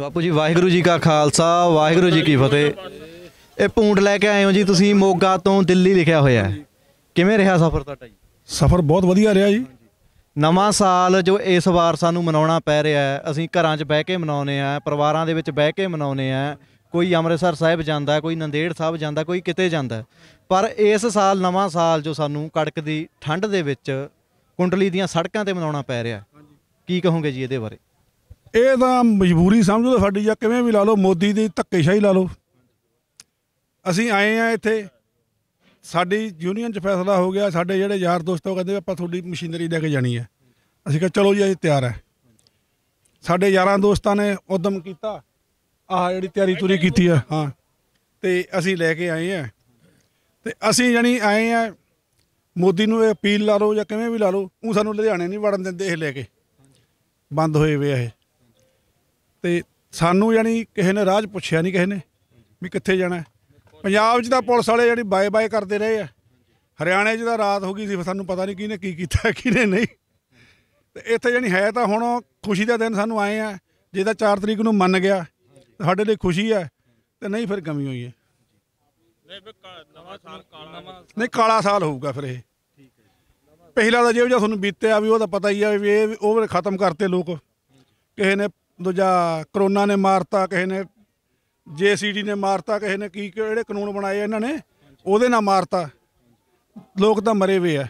ਬਾਪੂ ਜੀ ਵਾਹਿਗੁਰੂ ਜੀ ਕਾ ਖਾਲਸਾ ਵਾਹਿਗੁਰੂ ਜੀ ਕੀ ਫਤਿਹ ਇਹ ਪੂੰਡ ਲੈ ਕੇ ਆਏ ਹੋ ਜੀ ਤੁਸੀਂ ਮੋਗਾ ਤੋਂ ਦਿੱਲੀ ਲਿਖਿਆ ਹੋਇਆ ਹੈ ਕਿਵੇਂ ਰਿਹਾ ਸਫ਼ਰ ਤੁਹਾਡਾ ਜੀ ਸਫ਼ਰ ਬਹੁਤ ਵਧੀਆ ਰਿਹਾ ਜੀ ਨਵਾਂ ਸਾਲ ਜੋ ਇਸ ਵਾਰ ਸਾਨੂੰ ਮਨਾਉਣਾ ਪੈ ਰਿਹਾ ਹੈ ਅਸੀਂ ਘਰਾਂ 'ਚ ਬਹਿ ਕੇ ਮਨਾਉਨੇ ਆ ਪਰਿਵਾਰਾਂ ਦੇ ਵਿੱਚ ਬਹਿ ਕੇ ਮਨਾਉਨੇ ਆ ਕੋਈ ਅੰਮ੍ਰਿਤਸਰ ਸਾਹਿਬ ਜਾਂਦਾ ਕੋਈ ਨੰਦੇੜ ਸਾਹਿਬ ਜਾਂਦਾ ਕੋਈ ਕਿਤੇ ਜਾਂਦਾ ਪਰ ਇਸ ਸਾਲ ਨਵਾਂ ਸਾਲ ਜੋ ਸਾਨੂੰ ਕੜਕ ਦੀ ਠੰਡ ਦੇ ਵਿੱਚ ਕੁੰਡਲੀ ਦੀਆਂ ਸੜਕਾਂ ਤੇ ਮਨਾਉਣਾ ਪੈ ਰਿਹਾ ਕੀ ਕਹੋਗੇ ਜੀ ਇਹਦੇ ਬਾਰੇ ਇਹ ਤਾਂ ਮਜਬੂਰੀ ਸਮਝੋ ਤਾਂ ਸਾਡੀ ਜਾਂ ਕਿਵੇਂ ਵੀ ਲਾ ਲਓ ਮੋਦੀ ਦੀ ਧੱਕੇਸ਼ਾਹੀ ਲਾ ਲਓ ਅਸੀਂ ਆਏ ਆ ਇੱਥੇ ਸਾਡੀ ਯੂਨੀਅਨ 'ਚ ਫੈਸਲਾ ਹੋ ਗਿਆ ਸਾਡੇ ਜਿਹੜੇ ਯਾਰ ਉਹ ਕਹਿੰਦੇ ਆਪਾਂ ਤੁਹਾਡੀ ਮਸ਼ੀਨਰੀ ਲੈ ਕੇ ਜਾਣੀ ਹੈ ਅਸੀਂ ਕਿਹਾ ਚਲੋ ਜੀ ਅਸੀਂ ਤਿਆਰ ਹੈ ਸਾਡੇ ਯਾਰਾਂ ਦੋਸਤਾਂ ਨੇ ਉਦਮ ਕੀਤਾ ਆਹ ਜਿਹੜੀ ਤਿਆਰੀ ਤੁਰੀ ਕੀਤੀ ਆ ਹਾਂ ਤੇ ਅਸੀਂ ਲੈ ਕੇ ਆਏ ਆ ਤੇ ਅਸੀਂ ਜਾਨੀ ਆਏ ਆ ਮੋਦੀ ਨੂੰ ਇਹ ਅਪੀਲ ਲਾ ਲਓ ਜਾਂ ਕਿਵੇਂ ਵੀ ਲਾ ਲਓ ਉਹ ਸਾਨੂੰ ਲੁਧਿਆਣੇ ਨਹੀਂ ਵੜਨ ਦਿੰਦੇ ਇਹ ਲੈ ਕੇ ਬੰਦ ਹੋਏ ਵੇ ਇਹ ਤੇ ਸਾਨੂੰ ਯਾਨੀ ਕਿਸੇ ਨੇ ਰਾਜ ਪੁੱਛਿਆ ਨਹੀਂ ਕਿਸੇ ਨੇ ਵੀ ਕਿੱਥੇ ਜਾਣਾ ਪੰਜਾਬ 'ਚ ਤਾਂ ਪੁਲਿਸ ਵਾਲੇ ਜਿਹੜੀ ਬਾਏ ਬਾਏ ਕਰਦੇ ਰਹੇ ਆ ਹਰਿਆਣੇ 'ਚ ਤਾਂ ਰਾਤ ਹੋ ਗਈ ਸੀ ਸਾਨੂੰ ਪਤਾ ਨਹੀਂ ਕਿਹਨੇ ਕੀ ਕੀਤਾ ਕਿਹਨੇ ਨਹੀਂ ਤੇ ਇੱਥੇ ਯਾਨੀ ਹੈ ਤਾਂ ਹੁਣ ਖੁਸ਼ੀ ਦਾ ਦਿਨ ਸਾਨੂੰ ਆਏ ਆ ਜੇ ਤਾਂ 4 ਤਰੀਕ ਨੂੰ ਮੰਨ ਗਿਆ ਸਾਡੇ ਲਈ ਖੁਸ਼ੀ ਹੈ ਤੇ ਨਹੀਂ ਫਿਰ ਕਮੀ ਹੋਈ ਹੈ ਨਹੀਂ ਕਾਲਾ ਸਾਲ ਹੋਊਗਾ ਫਿਰ ਇਹ ਪਹਿਲਾ ਦਾ ਜਿਹੜਾ ਤੁਹਾਨੂੰ ਬੀਤਿਆ ਵੀ ਉਹ ਤਾਂ ਪਤਾ ਹੀ ਆ ਵੀ ਇਹ ਉਹ ਖਤਮ ਕਰਤੇ ਲੋਕ ਕਿਸੇ ਨੇ ਦੂਜਾ ਕਰੋਨਾ ਨੇ ਮਾਰਤਾ ਕਿਸੇ ਨੇ ਜੀਸੀਡੀ ਨੇ ਮਾਰਤਾ ਕਿਸੇ ਨੇ ਕੀ ਕਿਹੜੇ ਕਾਨੂੰਨ ਬਣਾਏ ਇਹਨਾਂ ਨੇ ਉਹਦੇ ਨਾਲ ਮਾਰਤਾ ਲੋਕ ਤਾਂ ਮਰੇ ਵੇ ਆ